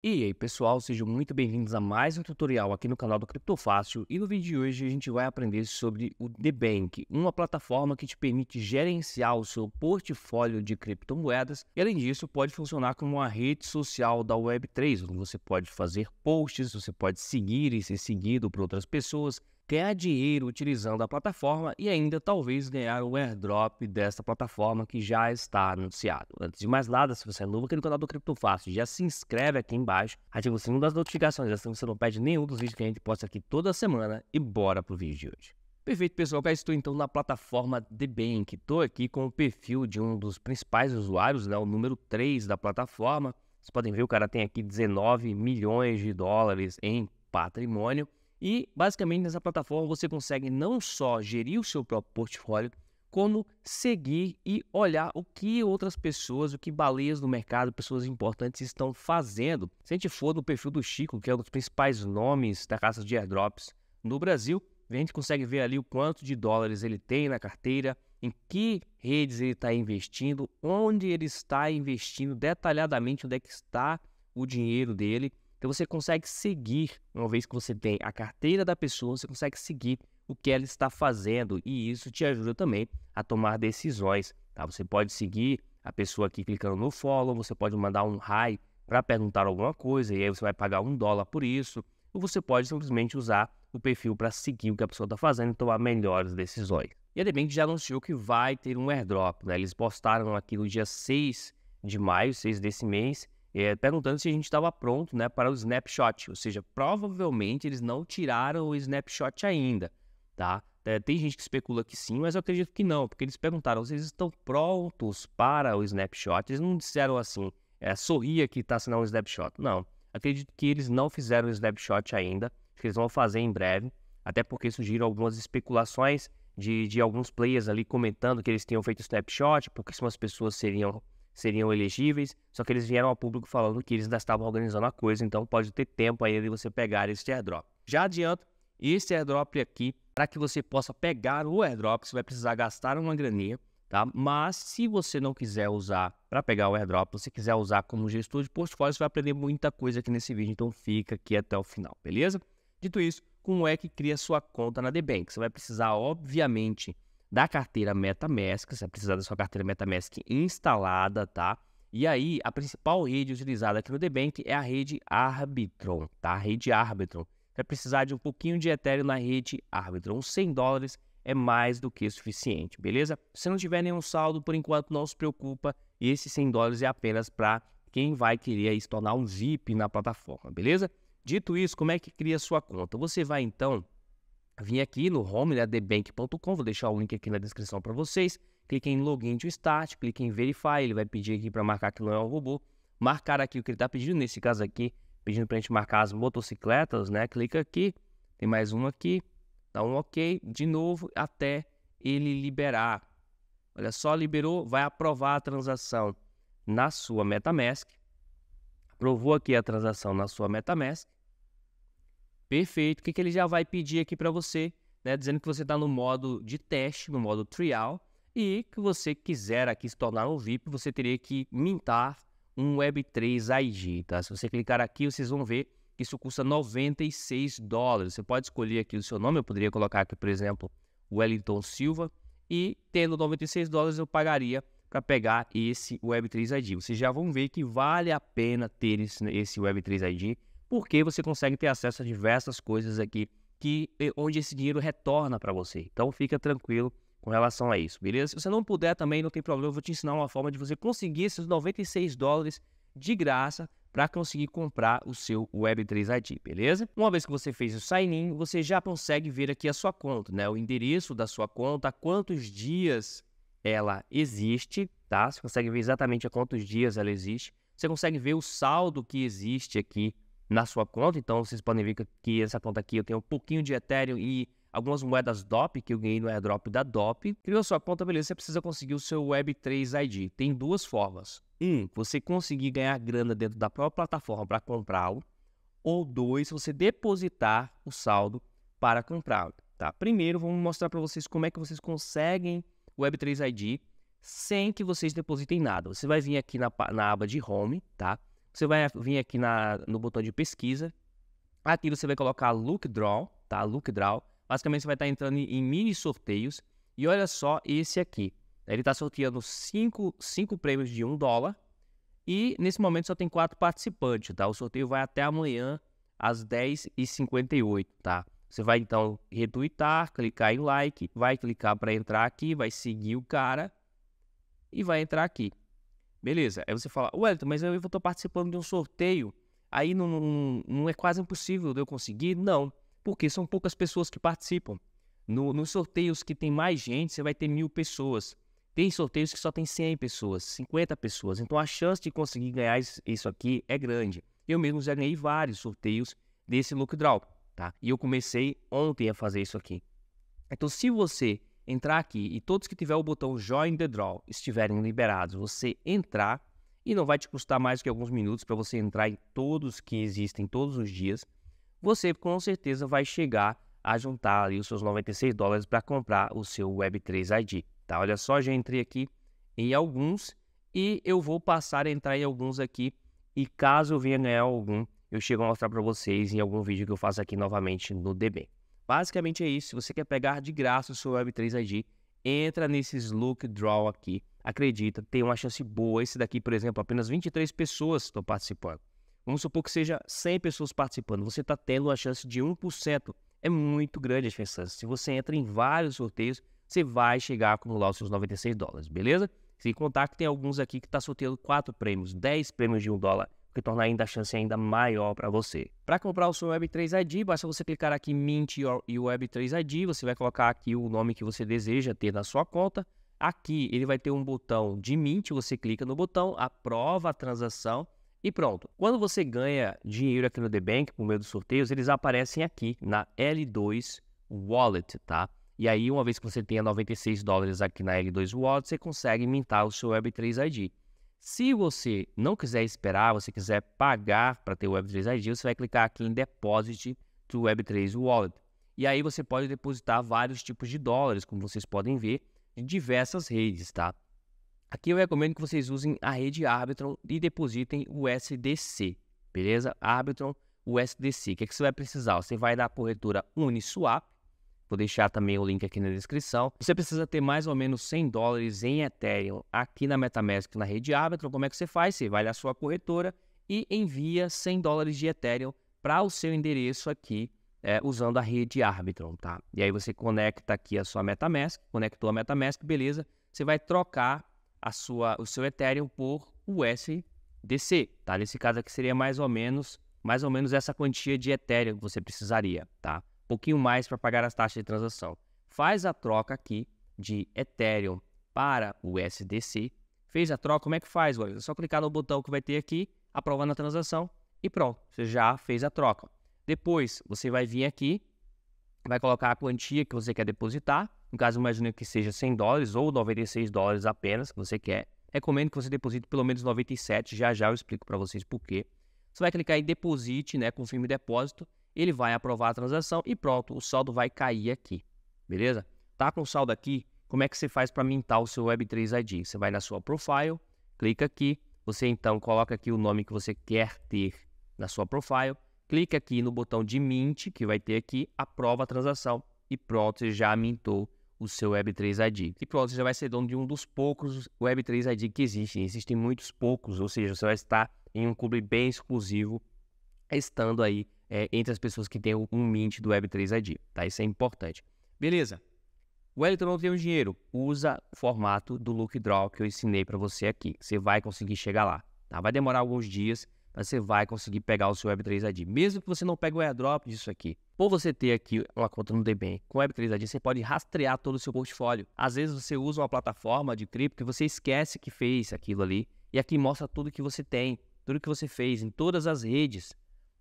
E aí pessoal, sejam muito bem-vindos a mais um tutorial aqui no canal do Criptofácil e no vídeo de hoje a gente vai aprender sobre o DeBank, uma plataforma que te permite gerenciar o seu portfólio de criptomoedas e além disso pode funcionar como uma rede social da Web3, onde você pode fazer posts, você pode seguir e ser seguido por outras pessoas, ganhar dinheiro utilizando a plataforma e ainda talvez ganhar o airdrop dessa plataforma que já está anunciado. Antes de mais nada, se você é novo aqui no canal do Cripto Fácil, já se inscreve aqui embaixo, ativa o sininho das notificações, assim você não perde nenhum dos vídeos que a gente posta aqui toda semana e bora pro vídeo de hoje. Perfeito, pessoal. Cá estou então na plataforma The Bank. Estou aqui com o perfil de um dos principais usuários, né, o número 3 da plataforma. Vocês podem ver, o cara tem aqui 19 milhões de dólares em patrimônio. E basicamente nessa plataforma você consegue não só gerir o seu próprio portfólio, como seguir e olhar o que outras pessoas, o que baleias no mercado, pessoas importantes estão fazendo. Se a gente for no perfil do Chico, que é um dos principais nomes da caça de airdrops no Brasil, a gente consegue ver ali o quanto de dólares ele tem na carteira, em que redes ele está investindo, onde ele está investindo detalhadamente, onde é que está o dinheiro dele. Então você consegue seguir, uma vez que você tem a carteira da pessoa, você consegue seguir o que ela está fazendo e isso te ajuda também a tomar decisões. Tá? Você pode seguir a pessoa aqui clicando no follow, você pode mandar um hi para perguntar alguma coisa e aí você vai pagar um dólar por isso, ou você pode simplesmente usar o perfil para seguir o que a pessoa está fazendo e tomar melhores decisões. E a Debank já anunciou que vai ter um airdrop, né? Eles postaram aqui no dia 6 de maio, 6 desse mês, é, perguntando se a gente estava pronto né, para o snapshot, ou seja, provavelmente eles não tiraram o snapshot ainda, tá? É, tem gente que especula que sim, mas eu acredito que não, porque eles perguntaram se eles estão prontos para o snapshot. Eles não disseram assim, é, sorria que está sendo um snapshot. Não, acredito que eles não fizeram o snapshot ainda, que eles vão fazer em breve, até porque surgiram algumas especulações de, de alguns players ali comentando que eles tinham feito snapshot, porque se umas pessoas seriam seriam elegíveis, só que eles vieram ao público falando que eles ainda estavam organizando a coisa, então pode ter tempo ainda de você pegar esse airdrop. Já adianto, esse airdrop aqui, para que você possa pegar o airdrop, você vai precisar gastar uma graninha, tá? Mas se você não quiser usar para pegar o airdrop, se quiser usar como gestor de portfólio, você vai aprender muita coisa aqui nesse vídeo, então fica aqui até o final, beleza? Dito isso, como é que cria sua conta na The Bank? Você vai precisar, obviamente, da carteira MetaMask, você vai precisar da sua carteira MetaMask instalada, tá? E aí, a principal rede utilizada aqui no Debank é a rede Arbitron, tá? A rede Arbitron. Vai precisar de um pouquinho de Ethereum na rede Arbitron. 100 dólares é mais do que suficiente, beleza? Se não tiver nenhum saldo, por enquanto não se preocupa. Esse esses 100 dólares é apenas para quem vai querer aí se tornar um VIP na plataforma, beleza? Dito isso, como é que cria sua conta? Você vai então Vim aqui no home, da thebank.com, vou deixar o link aqui na descrição para vocês. Clique em login to start, clique em verify, ele vai pedir aqui para marcar que não é um robô. Marcar aqui o que ele está pedindo, nesse caso aqui, pedindo para a gente marcar as motocicletas, né? Clica aqui, tem mais um aqui, dá um ok, de novo, até ele liberar. Olha só, liberou, vai aprovar a transação na sua MetaMask. Aprovou aqui a transação na sua MetaMask. Perfeito. O que, que ele já vai pedir aqui para você? Né? Dizendo que você está no modo de teste, no modo trial, e que você quiser aqui se tornar um VIP, você teria que mintar um Web3 ID. Tá? Se você clicar aqui, vocês vão ver que isso custa 96 dólares. Você pode escolher aqui o seu nome, eu poderia colocar aqui, por exemplo, Wellington Silva, e tendo 96 dólares eu pagaria para pegar esse Web3 ID. Vocês já vão ver que vale a pena ter esse Web3 ID porque você consegue ter acesso a diversas coisas aqui que onde esse dinheiro retorna para você. Então fica tranquilo com relação a isso, beleza? Se você não puder também, não tem problema, eu vou te ensinar uma forma de você conseguir esses 96 dólares de graça para conseguir comprar o seu Web3 ID, beleza? Uma vez que você fez o sign-in, você já consegue ver aqui a sua conta, né? O endereço da sua conta, quantos dias ela existe, tá? Você consegue ver exatamente a quantos dias ela existe. Você consegue ver o saldo que existe aqui na sua conta. Então vocês podem ver que essa conta aqui eu tenho um pouquinho de Ethereum e algumas moedas DOP que eu ganhei no airdrop da DOP. Criou sua conta, beleza, você precisa conseguir o seu Web3 ID. Tem duas formas. Um, você conseguir ganhar grana dentro da própria plataforma para comprá-lo. Ou dois, você depositar o saldo para comprá-lo. Tá? Primeiro, vamos mostrar para vocês como é que vocês conseguem o Web3 ID sem que vocês depositem nada. Você vai vir aqui na, na aba de Home, tá? Você vai vir aqui na, no botão de pesquisa. Aqui você vai colocar Look Draw, tá? Look Draw. Basicamente você vai estar tá entrando em mini sorteios. E olha só esse aqui. Ele está sorteando 5 prêmios de 1 dólar. E nesse momento só tem 4 participantes, tá? O sorteio vai até amanhã às 10h58, tá? Você vai então retweetar, clicar em like, vai clicar para entrar aqui, vai seguir o cara e vai entrar aqui. Beleza. Aí você fala, Wellington, mas eu estou participando de um sorteio, aí não, não, não, é quase impossível de eu conseguir? Não, porque são poucas pessoas que participam. No, nos sorteios que tem mais gente, você vai ter mil pessoas. Tem sorteios que só tem 100 pessoas, 50 pessoas. Então a chance de conseguir ganhar isso aqui é grande. Eu mesmo já ganhei vários sorteios desse look draw, tá? E eu comecei ontem a fazer isso aqui. Então se você entrar aqui e todos que tiver o botão Join the Draw estiverem liberados, você entrar e não vai te custar mais que alguns minutos para você entrar em todos que existem todos os dias, você com certeza vai chegar a juntar ali os seus 96 dólares para comprar o seu Web3 ID. Tá? Olha só, já entrei aqui em alguns e eu vou passar a entrar em alguns aqui e caso eu venha ganhar algum, eu chego a mostrar para vocês em algum vídeo que eu faço aqui novamente no DB. Basicamente é isso. Se você quer pegar de graça o seu Web3 ID, entra nesses Look Draw aqui. Acredita, tem uma chance boa. Esse daqui, por exemplo, apenas 23 pessoas estão participando. Vamos supor que seja 100 pessoas participando. Você está tendo uma chance de 1%. É muito grande a chance. Se você entra em vários sorteios, você vai chegar a acumular os seus 96 dólares, beleza? Sem contar que tem alguns aqui que está sorteando 4 prêmios, 10 prêmios de 1 dólar, que torna ainda a chance ainda maior para você. Para comprar o seu Web3 ID, basta você clicar aqui Mint e o Web3 ID, você vai colocar aqui o nome que você deseja ter na sua conta. Aqui ele vai ter um botão de Mint, você clica no botão, aprova a transação e pronto. Quando você ganha dinheiro aqui no The Bank por meio dos sorteios, eles aparecem aqui na L2 Wallet, tá? E aí, uma vez que você tenha 96 dólares aqui na L2 Wallet, você consegue mintar o seu Web3 ID. Se você não quiser esperar, você quiser pagar para ter o Web3 ID, você vai clicar aqui em Deposite to Web3 Wallet. E aí você pode depositar vários tipos de dólares, como vocês podem ver, em diversas redes, tá? Aqui eu recomendo que vocês usem a rede Arbitron e depositem o SDC, beleza? Arbitron USDC. O que, é que você vai precisar? Você vai na corretora Uniswap, Vou deixar também o link aqui na descrição. Você precisa ter mais ou menos 100 dólares em Ethereum aqui na Metamask, na rede Arbitrum. Como é que você faz? Você vai na sua corretora e envia 100 dólares de Ethereum para o seu endereço aqui, é, usando a rede Arbitrum, tá? E aí você conecta aqui a sua Metamask, conectou a Metamask, beleza? Você vai trocar a sua, o seu Ethereum por USDC, tá? Nesse caso aqui seria mais ou menos, mais ou menos essa quantia de Ethereum que você precisaria, tá? pouquinho mais para pagar as taxas de transação. Faz a troca aqui de Ethereum para o SDC. Fez a troca, como é que faz, galera? É só clicar no botão que vai ter aqui, aprovando a transação e pronto, você já fez a troca. Depois, você vai vir aqui, vai colocar a quantia que você quer depositar. No caso, imagina que seja 100 dólares ou 96 dólares apenas que você quer. Recomendo que você deposite pelo menos 97, já já eu explico para vocês por quê. Você vai clicar em deposite, né, confirme depósito ele vai aprovar a transação e pronto, o saldo vai cair aqui, beleza? Tá com o saldo aqui, como é que você faz para mintar o seu Web3 ID? Você vai na sua profile, clica aqui, você então coloca aqui o nome que você quer ter na sua profile, clica aqui no botão de mint, que vai ter aqui, aprova a transação e pronto, você já mintou o seu Web3 ID. E pronto, você já vai ser dono de um dos poucos Web3 ID que existem. Existem muitos poucos, ou seja, você vai estar em um clube bem exclusivo, estando aí é, entre as pessoas que têm um Mint do Web3 ID, tá? Isso é importante. Beleza. Wellington, não tem um dinheiro. Usa o formato do Look Draw que eu ensinei para você aqui. Você vai conseguir chegar lá, tá? Vai demorar alguns dias, mas você vai conseguir pegar o seu Web3 ID. Mesmo que você não pegue o airdrop disso aqui. Por você ter aqui uma conta no DBank com Web3 ID, você pode rastrear todo o seu portfólio. Às vezes você usa uma plataforma de cripto que você esquece que fez aquilo ali. E aqui mostra tudo que você tem, tudo que você fez em todas as redes.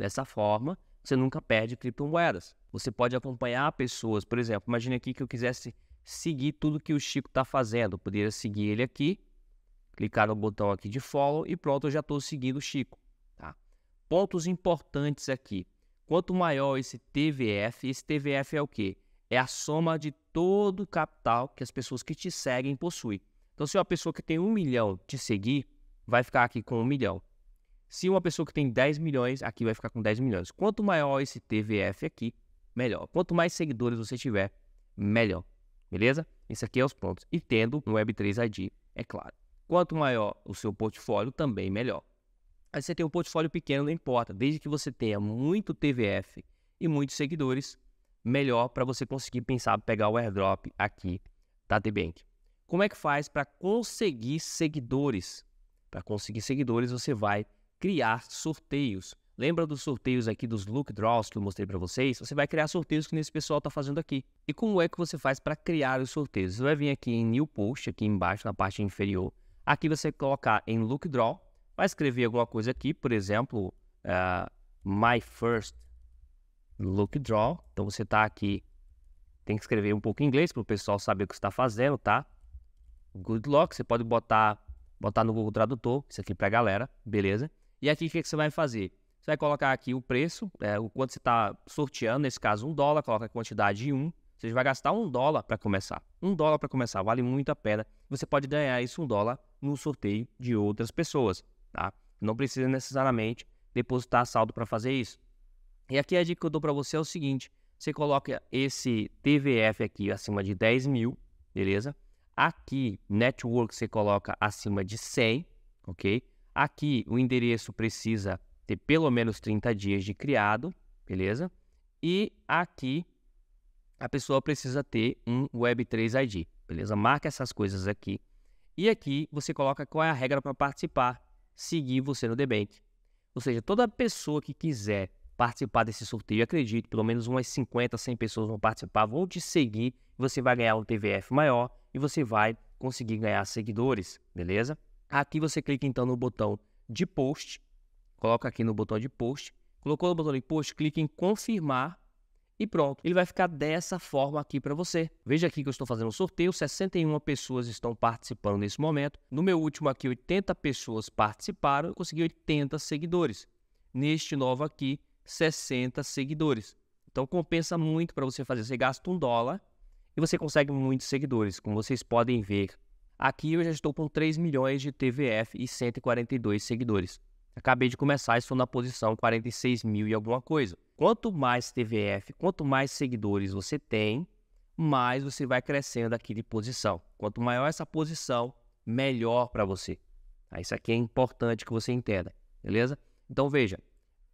Dessa forma, você nunca perde criptomoedas. Você pode acompanhar pessoas, por exemplo, imagine aqui que eu quisesse seguir tudo que o Chico está fazendo. Eu poderia seguir ele aqui, clicar no botão aqui de follow e pronto, eu já estou seguindo o Chico. Tá? Pontos importantes aqui. Quanto maior esse TVF, esse TVF é o quê? É a soma de todo o capital que as pessoas que te seguem possuem. Então, se uma pessoa que tem um milhão te seguir, vai ficar aqui com um milhão. Se uma pessoa que tem 10 milhões, aqui vai ficar com 10 milhões. Quanto maior esse TVF aqui, melhor. Quanto mais seguidores você tiver, melhor. Beleza? Isso aqui é os pontos. E tendo um Web3 ID, é claro. Quanto maior o seu portfólio, também melhor. Aí você tem um portfólio pequeno, não importa. Desde que você tenha muito TVF e muitos seguidores, melhor para você conseguir pensar pegar o airdrop aqui da Bank. Como é que faz para conseguir seguidores? Para conseguir seguidores, você vai criar sorteios. Lembra dos sorteios aqui dos look draws que eu mostrei para vocês? Você vai criar sorteios que esse pessoal está fazendo aqui. E como é que você faz para criar os sorteios? Você vai vir aqui em New Post, aqui embaixo na parte inferior. Aqui você colocar em look draw, vai escrever alguma coisa aqui, por exemplo, uh, my first look draw. Então você está aqui, tem que escrever um pouco em inglês para o pessoal saber o que está fazendo, tá? Good luck, você pode botar botar no Google Tradutor, isso aqui para a galera, beleza? E aqui o que, você vai fazer? Você vai colocar aqui o preço, é, o quanto você está sorteando, nesse caso um dólar, coloca a quantidade de um. Você vai gastar um dólar para começar. Um dólar para começar, vale muito a pena. Você pode ganhar isso um dólar no sorteio de outras pessoas, tá? Não precisa necessariamente depositar saldo para fazer isso. E aqui a dica que eu dou para você é o seguinte: você coloca esse TVF aqui acima de 10 mil, beleza? Aqui, network, você coloca acima de 100, ok? Aqui o endereço precisa ter pelo menos 30 dias de criado, beleza? E aqui a pessoa precisa ter um Web3 ID, beleza? Marca essas coisas aqui. E aqui você coloca qual é a regra para participar, seguir você no Debank. Ou seja, toda pessoa que quiser participar desse sorteio, acredito, pelo menos umas 50, 100 pessoas vão participar, vão te seguir, você vai ganhar um TVF maior e você vai conseguir ganhar seguidores, beleza? Aqui você clica então no botão de post, coloca aqui no botão de post, colocou no botão de post, clica em confirmar e pronto. Ele vai ficar dessa forma aqui para você. Veja aqui que eu estou fazendo um sorteio, 61 pessoas estão participando nesse momento. No meu último aqui, 80 pessoas participaram, eu consegui 80 seguidores. Neste novo aqui, 60 seguidores. Então compensa muito para você fazer. Você gasta um dólar e você consegue muitos seguidores, como vocês podem ver Aqui eu já estou com 3 milhões de TVF e 142 seguidores. Acabei de começar, estou na posição 46 mil e alguma coisa. Quanto mais TVF, quanto mais seguidores você tem, mais você vai crescendo aqui de posição. Quanto maior essa posição, melhor para você. Ah, isso aqui é importante que você entenda, beleza? Então veja,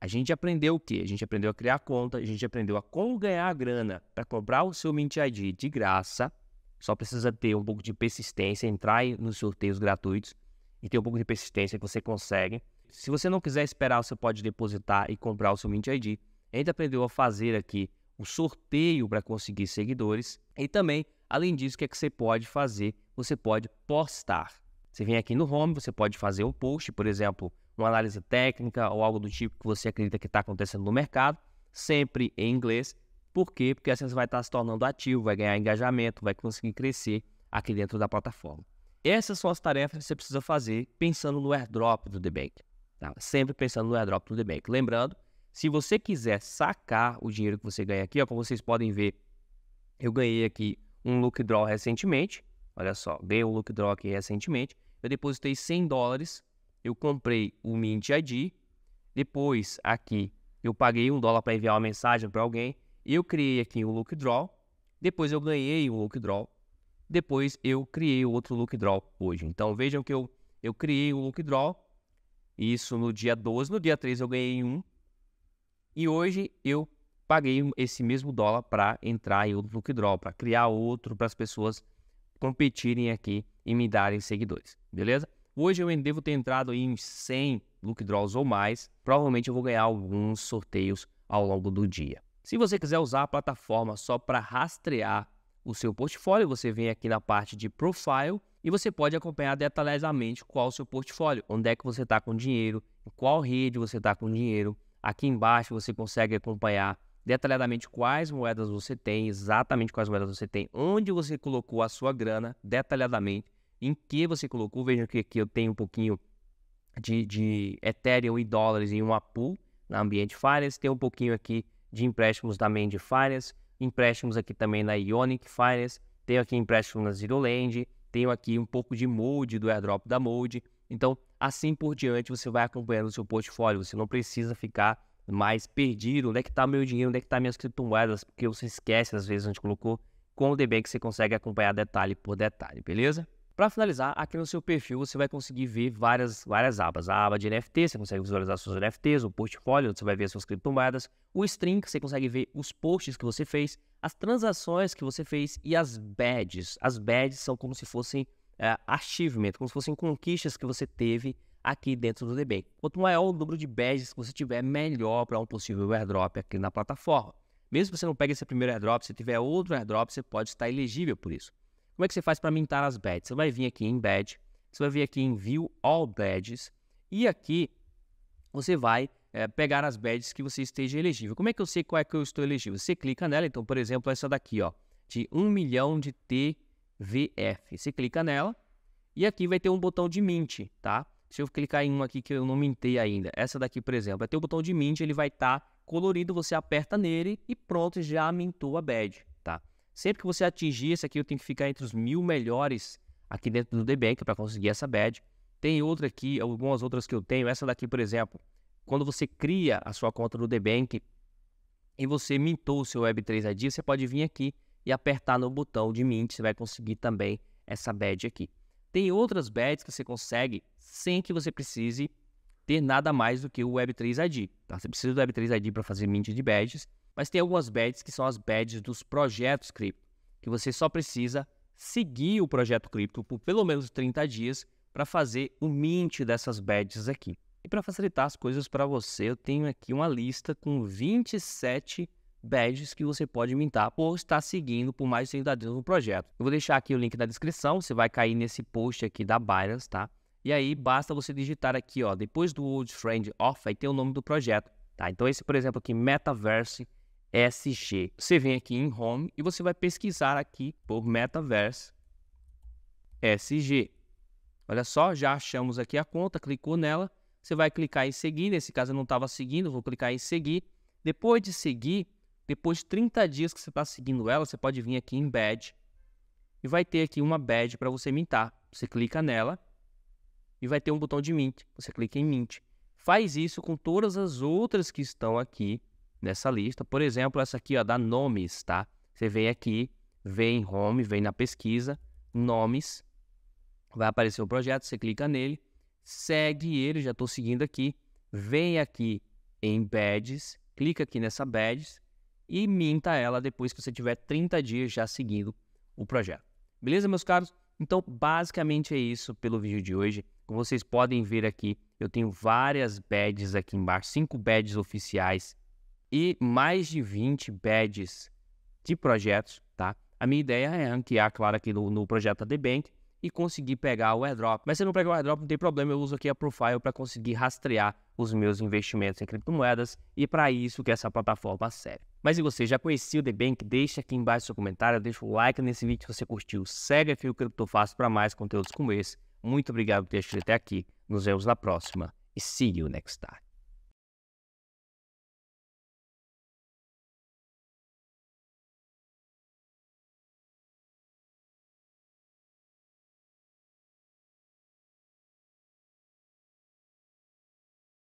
a gente aprendeu o quê? A gente aprendeu a criar conta, a gente aprendeu a como ganhar a grana para cobrar o seu Mint ID de graça, só precisa ter um pouco de persistência, entrar nos sorteios gratuitos e ter um pouco de persistência que você consegue. Se você não quiser esperar, você pode depositar e comprar o seu Mint ID. A gente aprendeu a fazer aqui o sorteio para conseguir seguidores e também, além disso, o que, é que você pode fazer? Você pode postar. Você vem aqui no home, você pode fazer um post, por exemplo, uma análise técnica ou algo do tipo que você acredita que está acontecendo no mercado, sempre em inglês. Por quê? Porque assim você vai estar tá se tornando ativo, vai ganhar engajamento, vai conseguir crescer aqui dentro da plataforma. Essas são as tarefas que você precisa fazer pensando no airdrop do DBank. Tá? Sempre pensando no airdrop do DBank. Lembrando, se você quiser sacar o dinheiro que você ganha aqui, ó, como vocês podem ver, eu ganhei aqui um look draw recentemente. Olha só, ganhei um look draw aqui recentemente. Eu depositei 100 dólares, eu comprei o Mint ID, depois aqui eu paguei um dólar para enviar uma mensagem para alguém, eu criei aqui um look draw, depois eu ganhei um look draw, depois eu criei outro look draw hoje. Então vejam que eu, eu criei um look draw, isso no dia 12, no dia 13 eu ganhei um, e hoje eu paguei esse mesmo dólar para entrar em outro look draw, para criar outro para as pessoas competirem aqui e me darem seguidores, beleza? Hoje eu devo ter entrado em 100 look draws ou mais, provavelmente eu vou ganhar alguns sorteios ao longo do dia. Se você quiser usar a plataforma só para rastrear o seu portfólio, você vem aqui na parte de Profile e você pode acompanhar detalhadamente qual o seu portfólio, onde é que você está com dinheiro, em qual rede você está com dinheiro. Aqui embaixo você consegue acompanhar detalhadamente quais moedas você tem, exatamente quais moedas você tem, onde você colocou a sua grana, detalhadamente, em que você colocou. Vejam que aqui eu tenho um pouquinho de, de Ethereum e dólares em uma pool na ambiente Finance, tem um pouquinho aqui de empréstimos da Mandy Finance, empréstimos aqui também na Ionic Finance, tenho aqui empréstimo na Land, tenho aqui um pouco de Mold, do airdrop da Mold. Então, assim por diante, você vai acompanhando o seu portfólio, você não precisa ficar mais perdido, onde é que está meu dinheiro, onde é que estão tá minhas criptomoedas, porque você esquece às vezes onde colocou. Com o DB que você consegue acompanhar detalhe por detalhe, beleza? Para finalizar, aqui no seu perfil você vai conseguir ver várias, várias abas. A aba de NFT, você consegue visualizar seus NFTs, o portfólio, onde você vai ver suas criptomoedas, o string, você consegue ver os posts que você fez, as transações que você fez e as badges. As badges são como se fossem é, achievement, como se fossem conquistas que você teve aqui dentro do DBank. Quanto maior o número de badges que você tiver, melhor para um possível airdrop aqui na plataforma. Mesmo que você não pegue esse primeiro airdrop, se tiver outro airdrop, você pode estar elegível por isso. Como é que você faz para mintar as badges? Você vai vir aqui em badge, você vai vir aqui em view all badges e aqui você vai é, pegar as badges que você esteja elegível. Como é que eu sei qual é que eu estou elegível? Você clica nela, então, por exemplo, essa daqui, ó, de 1 milhão de TVF. Você clica nela e aqui vai ter um botão de mint, tá? Se eu clicar em uma aqui que eu não mintei ainda, essa daqui, por exemplo, vai ter o um botão de mint, ele vai estar tá colorido, você aperta nele e pronto, já mintou a badge. Sempre que você atingir esse aqui, eu tenho que ficar entre os mil melhores aqui dentro do DBank para conseguir essa badge. Tem outra aqui, algumas outras que eu tenho. Essa daqui, por exemplo, quando você cria a sua conta no DBank e você mintou o seu Web3 ID, você pode vir aqui e apertar no botão de mint, você vai conseguir também essa badge aqui. Tem outras badges que você consegue sem que você precise ter nada mais do que o Web3 ID. Tá? Você precisa do Web3 ID para fazer mint de badges mas tem algumas badges que são as badges dos projetos cripto, que você só precisa seguir o projeto cripto por pelo menos 30 dias para fazer o mint dessas badges aqui. E para facilitar as coisas para você, eu tenho aqui uma lista com 27 badges que você pode mintar por estar seguindo por mais de 30 dias no projeto. Eu vou deixar aqui o link na descrição, você vai cair nesse post aqui da Binance, tá? E aí basta você digitar aqui, ó, depois do Old Friend Off, aí tem o nome do projeto, tá? Então esse, por exemplo, aqui, Metaverse, SG. Você vem aqui em Home e você vai pesquisar aqui por Metaverse SG. Olha só, já achamos aqui a conta, clicou nela, você vai clicar em seguir, nesse caso eu não estava seguindo, vou clicar em seguir. Depois de seguir, depois de 30 dias que você está seguindo ela, você pode vir aqui em Badge e vai ter aqui uma Badge para você mintar. Você clica nela e vai ter um botão de mint, você clica em mint. Faz isso com todas as outras que estão aqui nessa lista. Por exemplo, essa aqui ó, dá nomes, tá? Você vem aqui, vem home, vem na pesquisa, nomes, vai aparecer o projeto, você clica nele, segue ele, já estou seguindo aqui, vem aqui em badges, clica aqui nessa badges e minta ela depois que você tiver 30 dias já seguindo o projeto. Beleza, meus caros? Então, basicamente é isso pelo vídeo de hoje. Como vocês podem ver aqui, eu tenho várias badges aqui embaixo, cinco badges oficiais e mais de 20 badges de projetos, tá? A minha ideia é ranquear, claro, aqui no, no projeto da Bank e conseguir pegar o airdrop. Mas se não pegar o airdrop, não tem problema, eu uso aqui a Profile para conseguir rastrear os meus investimentos em criptomoedas e é para isso que essa plataforma serve. Mas se você já conhecia o The Bank, deixa aqui embaixo seu comentário, deixa o like nesse vídeo se você curtiu, segue aqui o Criptofácil para mais conteúdos como esse. Muito obrigado por ter assistido até aqui, nos vemos na próxima e see you next time.